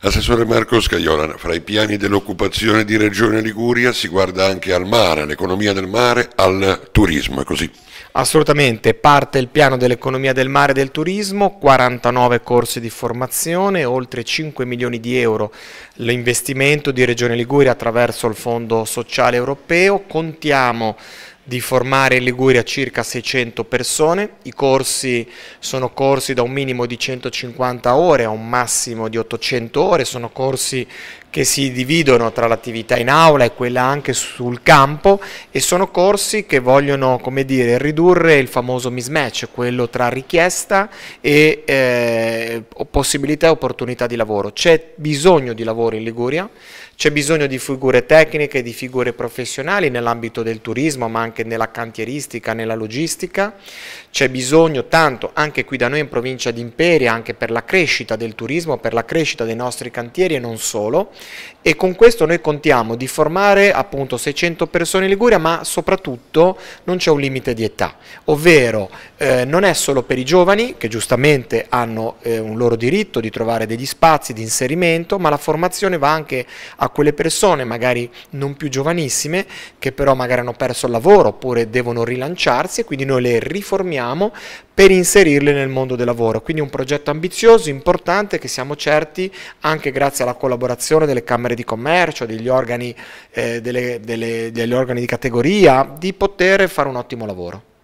Assessore Marco Scaiola, fra i piani dell'occupazione di Regione Liguria si guarda anche al mare, all'economia del mare, al turismo, è così? Assolutamente, parte il piano dell'economia del mare e del turismo, 49 corsi di formazione, oltre 5 milioni di euro l'investimento di Regione Liguria attraverso il Fondo Sociale Europeo, contiamo di formare in Liguria circa 600 persone, i corsi sono corsi da un minimo di 150 ore a un massimo di 800 ore, sono corsi che si dividono tra l'attività in aula e quella anche sul campo e sono corsi che vogliono come dire, ridurre il famoso mismatch, quello tra richiesta e eh, possibilità e opportunità di lavoro. C'è bisogno di lavoro in Liguria, c'è bisogno di figure tecniche, di figure professionali nell'ambito del turismo ma anche anche nella cantieristica, nella logistica, c'è bisogno tanto anche qui da noi in provincia di Imperia, anche per la crescita del turismo, per la crescita dei nostri cantieri e non solo, e con questo noi contiamo di formare appunto 600 persone in Liguria, ma soprattutto non c'è un limite di età, ovvero eh, non è solo per i giovani, che giustamente hanno eh, un loro diritto di trovare degli spazi di inserimento, ma la formazione va anche a quelle persone, magari non più giovanissime, che però magari hanno perso il lavoro, lavoro oppure devono rilanciarsi e quindi noi le riformiamo per inserirle nel mondo del lavoro. Quindi un progetto ambizioso, importante, che siamo certi anche grazie alla collaborazione delle Camere di Commercio, degli organi, eh, delle, delle, degli organi di categoria, di poter fare un ottimo lavoro.